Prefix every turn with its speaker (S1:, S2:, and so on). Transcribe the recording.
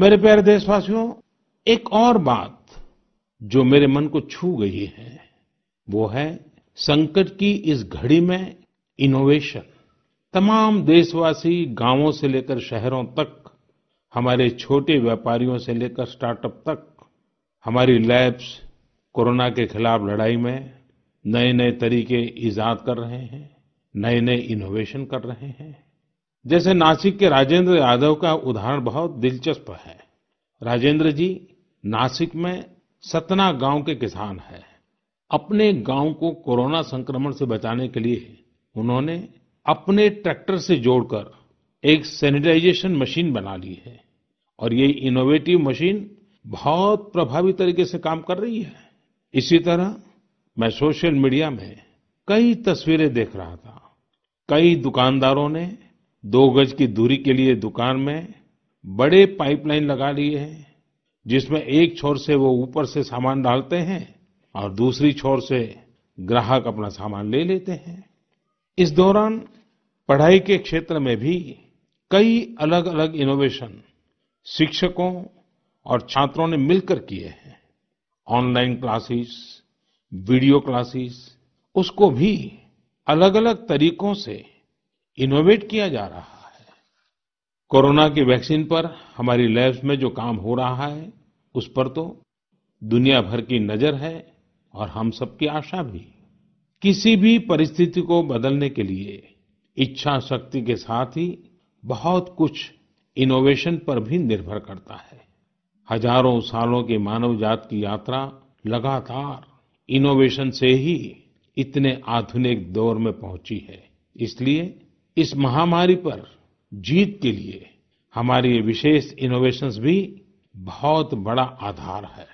S1: मेरे प्यारे देशवासियों एक और बात जो मेरे मन को छू गई है वो है संकट की इस घड़ी में इनोवेशन तमाम देशवासी गांवों से लेकर शहरों तक हमारे छोटे व्यापारियों से लेकर स्टार्टअप तक हमारी लैब्स कोरोना के खिलाफ लड़ाई में नए नए तरीके ईजाद कर रहे हैं नए नए इनोवेशन कर रहे हैं जैसे नासिक के राजेंद्र यादव का उदाहरण बहुत दिलचस्प है राजेंद्र जी नासिक में सतना गांव के किसान हैं अपने गांव को कोरोना संक्रमण से बचाने के लिए उन्होंने अपने ट्रैक्टर से जोड़कर एक सैनिटाइजेशन मशीन बना ली है और ये इनोवेटिव मशीन बहुत प्रभावी तरीके से काम कर रही है इसी तरह मैं सोशल मीडिया में कई तस्वीरें देख रहा था कई दुकानदारों ने दो गज की दूरी के लिए दुकान में बड़े पाइपलाइन लगा लिए हैं जिसमें एक छोर से वो ऊपर से सामान डालते हैं और दूसरी छोर से ग्राहक अपना सामान ले लेते हैं इस दौरान पढ़ाई के क्षेत्र में भी कई अलग अलग इनोवेशन शिक्षकों और छात्रों ने मिलकर किए हैं ऑनलाइन क्लासेस वीडियो क्लासेस उसको भी अलग अलग तरीकों से इनोवेट किया जा रहा है कोरोना की वैक्सीन पर हमारी लैब्स में जो काम हो रहा है उस पर तो दुनिया भर की नज़र है और हम सबकी आशा भी किसी भी परिस्थिति को बदलने के लिए इच्छा शक्ति के साथ ही बहुत कुछ इनोवेशन पर भी निर्भर करता है हजारों सालों की मानव जात की यात्रा लगातार इनोवेशन से ही इतने आधुनिक दौर में पहुंची है इसलिए इस महामारी पर जीत के लिए हमारे ये विशेष इनोवेशंस भी बहुत बड़ा आधार है